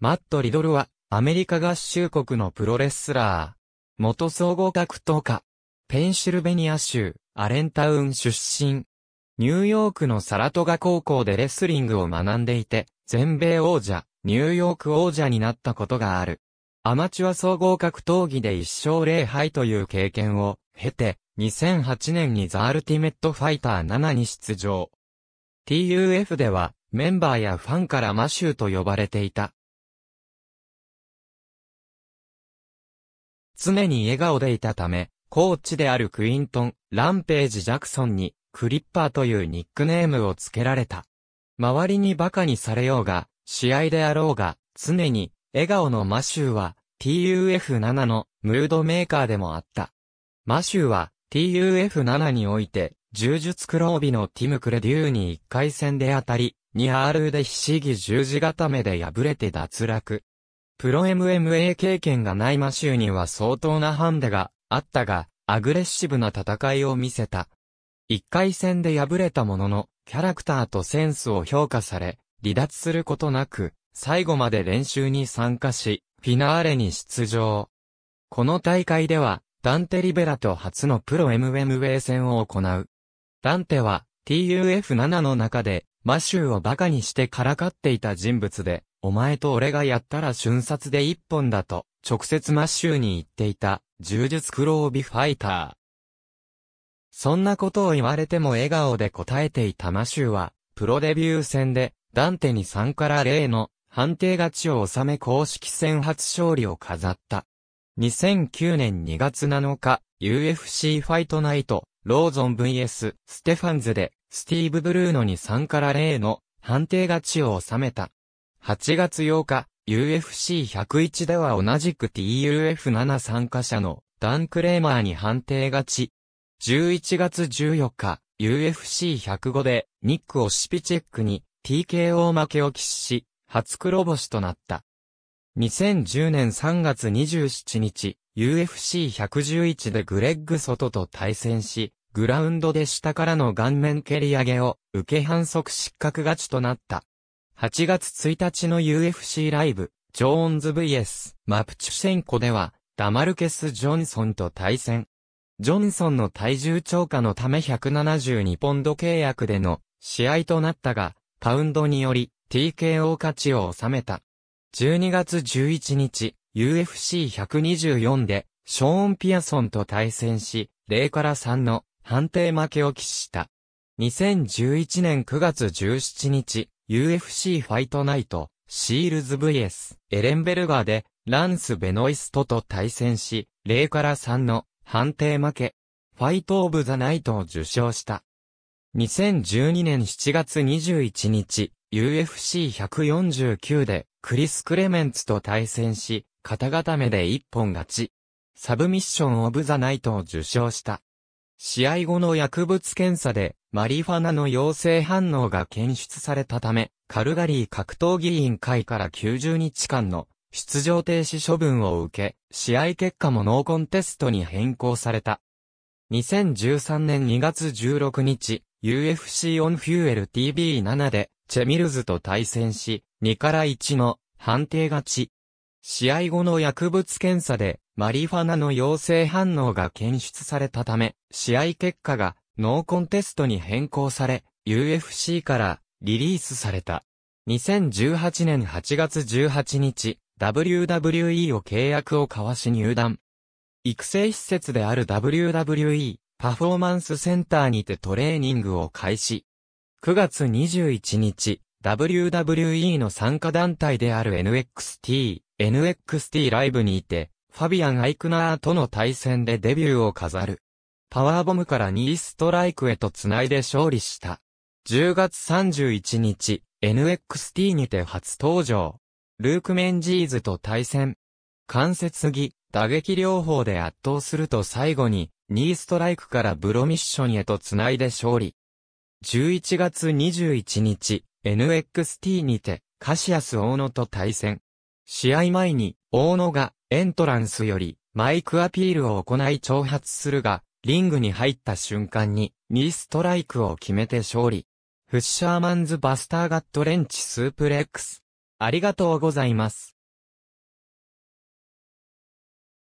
マット・リドルは、アメリカ合衆国のプロレスラー。元総合格闘家。ペンシルベニア州、アレンタウン出身。ニューヨークのサラトガ高校でレスリングを学んでいて、全米王者、ニューヨーク王者になったことがある。アマチュア総合格闘技で一勝0敗という経験を経て、2008年にザ・アルティメットファイター7に出場。TUF では、メンバーやファンからマシューと呼ばれていた。常に笑顔でいたため、コーチであるクイントン・ランページ・ジャクソンに、クリッパーというニックネームを付けられた。周りに馬鹿にされようが、試合であろうが、常に、笑顔のマシューは、TUF7 のムードメーカーでもあった。マシューは、TUF7 において、柔術黒帯のティム・クレデューに1回戦で当たり、2R でひしぎ十字固めで敗れて脱落。プロ MMA 経験がないマシューには相当なハンデがあったが、アグレッシブな戦いを見せた。一回戦で敗れたものの、キャラクターとセンスを評価され、離脱することなく、最後まで練習に参加し、フィナーレに出場。この大会では、ダンテ・リベラと初のプロ MMA 戦を行う。ダンテは、TUF7 の中で、マシューを馬鹿にしてからかっていた人物で、お前と俺がやったら瞬殺で一本だと、直接マッシューに言っていた、柔術黒帯ファイター。そんなことを言われても笑顔で答えていたマシューは、プロデビュー戦で、ダンテに3から0の判定勝ちを収め公式戦初勝利を飾った。2009年2月7日、UFC ファイトナイト、ローゾン vs ステファンズで、スティーブ・ブルーノに3から0の判定勝ちを収めた。8月8日、UFC101 では同じく TUF7 参加者のダン・クレーマーに判定勝ち。11月14日、UFC105 でニック・オシピチェックに TKO 負けを喫し、初黒星となった。2010年3月27日、UFC111 でグレッグ・ソトと対戦し、グラウンドで下からの顔面蹴り上げを受け反則失格勝ちとなった。8月1日の UFC ライブ、ジョーンズ vs マプチュシェンコでは、ダマルケス・ジョンソンと対戦。ジョンソンの体重超過のため172ポンド契約での試合となったが、パウンドにより TKO 勝ちを収めた。12月11日、UFC124 でショーン・ピアソンと対戦し、0から3の判定負けを喫した。2011年9月17日、UFC ファイトナイト、シールズ VS、エレンベルガーで、ランス・ベノイストと対戦し、0から3の判定負け、ファイト・オブ・ザ・ナイトを受賞した。2012年7月21日、UFC149 で、クリス・クレメンツと対戦し、肩固めで一本勝ち。サブミッション・オブ・ザ・ナイトを受賞した。試合後の薬物検査で、マリファナの陽性反応が検出されたため、カルガリー格闘議員会から90日間の出場停止処分を受け、試合結果もノーコンテストに変更された。2013年2月16日、UFC オンフューエル TV7 で、チェミルズと対戦し、2から1の判定勝ち。試合後の薬物検査で、マリファナの陽性反応が検出されたため、試合結果がノーコンテストに変更され、UFC からリリースされた。2018年8月18日、WWE を契約を交わし入団。育成施設である WWE パフォーマンスセンターにてトレーニングを開始。9月21日、WWE の参加団体である NXT、NXT ライブにいて、ファビアン・アイクナーとの対戦でデビューを飾る。パワーボムから2ストライクへと繋いで勝利した。10月31日、NXT にて初登場。ルーク・メンジーズと対戦。関節技、打撃療法で圧倒すると最後に、2ストライクからブロミッションへと繋いで勝利。11月21日、NXT にて、カシアス・オーノと対戦。試合前に、オーノが、エントランスよりマイクアピールを行い挑発するが、リングに入った瞬間に2ストライクを決めて勝利。フッシャーマンズバスターガットレンチスープレックス。ありがとうございます。